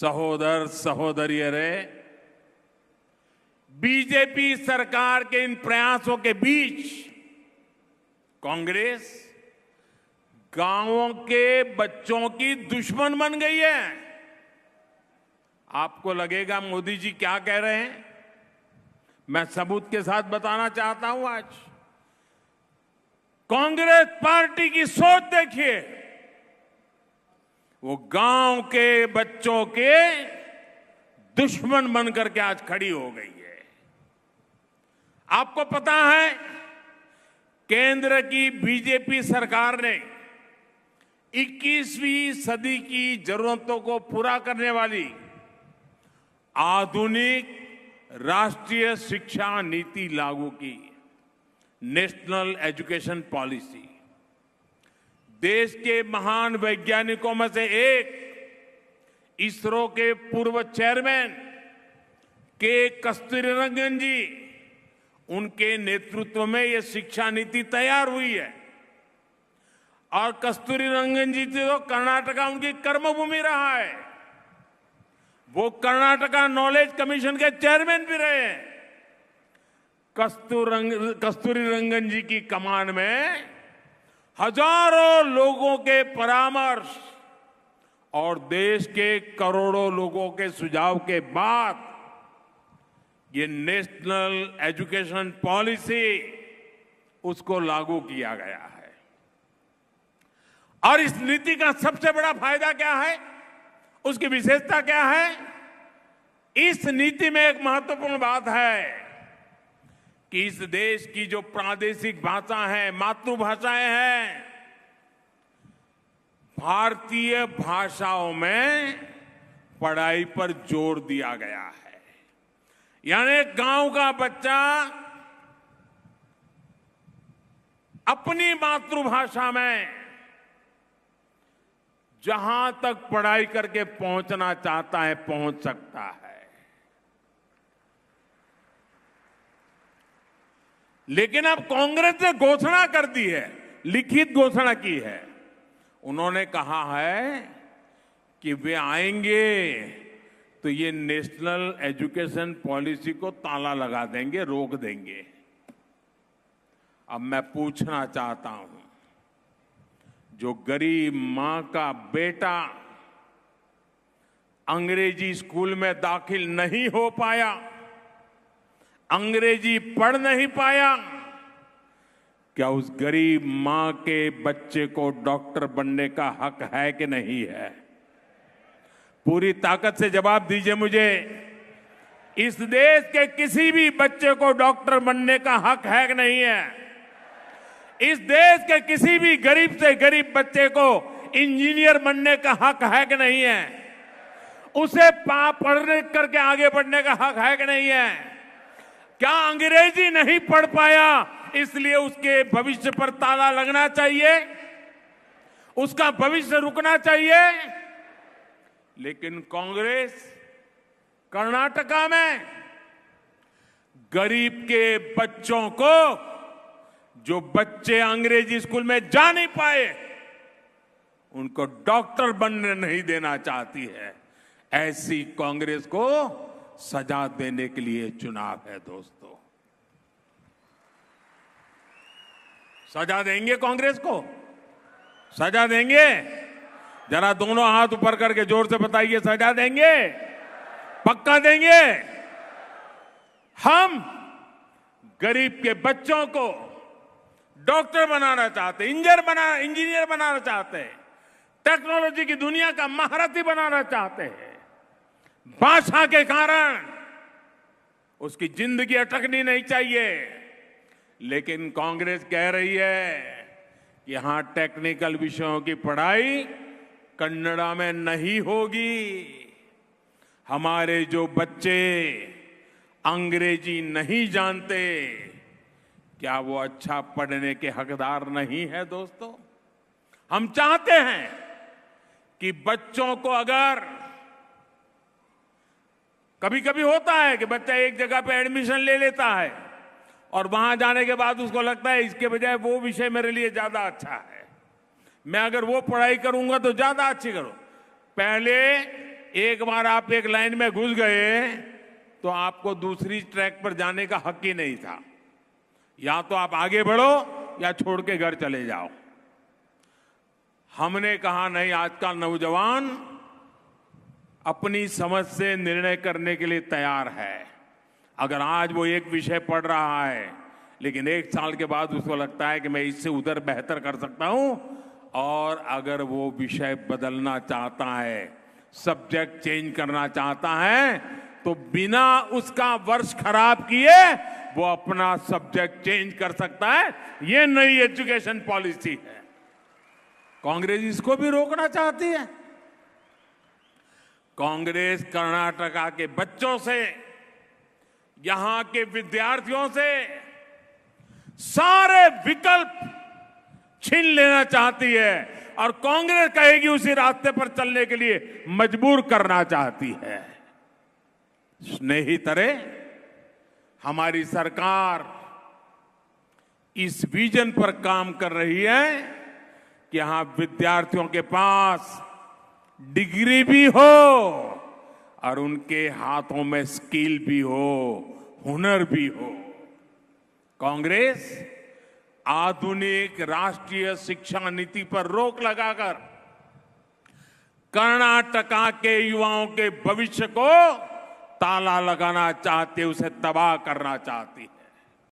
सहोदर सहोदरियरे बीजेपी सरकार के इन प्रयासों के बीच कांग्रेस गांवों के बच्चों की दुश्मन बन गई है आपको लगेगा मोदी जी क्या कह रहे हैं मैं सबूत के साथ बताना चाहता हूं आज कांग्रेस पार्टी की सोच देखिए वो गांव के बच्चों के दुश्मन बन करके आज खड़ी हो गई है आपको पता है केंद्र की बीजेपी सरकार ने 21वीं सदी की जरूरतों को पूरा करने वाली आधुनिक राष्ट्रीय शिक्षा नीति लागू की नेशनल एजुकेशन पॉलिसी देश के महान वैज्ञानिकों में से एक इसरो के पूर्व चेयरमैन के कस्तूरी रंगन जी उनके नेतृत्व में ये शिक्षा नीति तैयार हुई है और कस्तूरी रंगन जी तो कर्नाटका उनकी कर्मभूमि रहा है वो कर्नाटका नॉलेज कमीशन के चेयरमैन भी रहे हैं कस्तूर रंग, कस्तूरी रंगन जी की कमान में हजारों लोगों के परामर्श और देश के करोड़ों लोगों के सुझाव के बाद ये नेशनल एजुकेशन पॉलिसी उसको लागू किया गया है और इस नीति का सबसे बड़ा फायदा क्या है उसकी विशेषता क्या है इस नीति में एक महत्वपूर्ण बात है कि इस देश की जो प्रादेशिक भाषा है मातृभाषाएं हैं भारतीय भाषाओं में पढ़ाई पर जोर दिया गया है यानी गांव का बच्चा अपनी मातृभाषा में जहां तक पढ़ाई करके पहुंचना चाहता है पहुंच सकता है लेकिन अब कांग्रेस ने घोषणा कर दी है लिखित घोषणा की है उन्होंने कहा है कि वे आएंगे तो ये नेशनल एजुकेशन पॉलिसी को ताला लगा देंगे रोक देंगे अब मैं पूछना चाहता हूं जो गरीब मां का बेटा अंग्रेजी स्कूल में दाखिल नहीं हो पाया अंग्रेजी पढ़ नहीं पाया क्या उस गरीब मां के बच्चे को डॉक्टर बनने का हक है कि नहीं है पूरी ताकत से जवाब दीजिए मुझे इस देश के किसी भी बच्चे को डॉक्टर बनने का हक है कि नहीं है इस देश के किसी भी गरीब से गरीब बच्चे को इंजीनियर बनने का हक है कि नहीं है उसे पा पढ़ करके आगे बढ़ने का हक है कि नहीं है क्या अंग्रेजी नहीं पढ़ पाया इसलिए उसके भविष्य पर ताला लगना चाहिए उसका भविष्य रुकना चाहिए लेकिन कांग्रेस कर्नाटका में गरीब के बच्चों को जो बच्चे अंग्रेजी स्कूल में जा नहीं पाए उनको डॉक्टर बनने नहीं देना चाहती है ऐसी कांग्रेस को सजा देने के लिए चुनाव है दोस्तों सजा देंगे कांग्रेस को सजा देंगे जरा दोनों हाथ ऊपर करके जोर से बताइए सजा देंगे पक्का देंगे हम गरीब के बच्चों को डॉक्टर बनाना चाहते इंजीनियर बना इंजीनियर बनाना चाहते हैं टेक्नोलॉजी की दुनिया का महारथी बनाना चाहते हैं भाषा के कारण उसकी जिंदगी अटकनी नहीं चाहिए लेकिन कांग्रेस कह रही है कि यहां टेक्निकल विषयों की पढ़ाई कन्नड़ा में नहीं होगी हमारे जो बच्चे अंग्रेजी नहीं जानते क्या वो अच्छा पढ़ने के हकदार नहीं है दोस्तों हम चाहते हैं कि बच्चों को अगर कभी कभी होता है कि बच्चा एक जगह पे एडमिशन ले लेता है और वहां जाने के बाद उसको लगता है इसके बजाय वो विषय मेरे लिए ज्यादा अच्छा है मैं अगर वो पढ़ाई करूंगा तो ज्यादा अच्छी करो पहले एक बार आप एक लाइन में घुस गए तो आपको दूसरी ट्रैक पर जाने का हक ही नहीं था या तो आप आगे बढ़ो या छोड़ के घर चले जाओ हमने कहा नहीं आज का नौजवान अपनी समझ से निर्णय करने के लिए तैयार है अगर आज वो एक विषय पढ़ रहा है लेकिन एक साल के बाद उसको लगता है कि मैं इससे उधर बेहतर कर सकता हूं और अगर वो विषय बदलना चाहता है सब्जेक्ट चेंज करना चाहता है तो बिना उसका वर्ष खराब किए वो अपना सब्जेक्ट चेंज कर सकता है ये नई एजुकेशन पॉलिसी है कांग्रेस इसको भी रोकना चाहती है कांग्रेस कर्नाटका के बच्चों से यहां के विद्यार्थियों से सारे विकल्प छीन लेना चाहती है और कांग्रेस कहेगी उसी रास्ते पर चलने के लिए मजबूर करना चाहती है स्नेही तरह हमारी सरकार इस विजन पर काम कर रही है कि यहां विद्यार्थियों के पास डिग्री भी हो और उनके हाथों में स्किल भी हो हुनर भी हो कांग्रेस आधुनिक राष्ट्रीय शिक्षा नीति पर रोक लगाकर कर्नाटका के युवाओं के भविष्य को ताला लगाना चाहती उसे तबाह करना चाहती है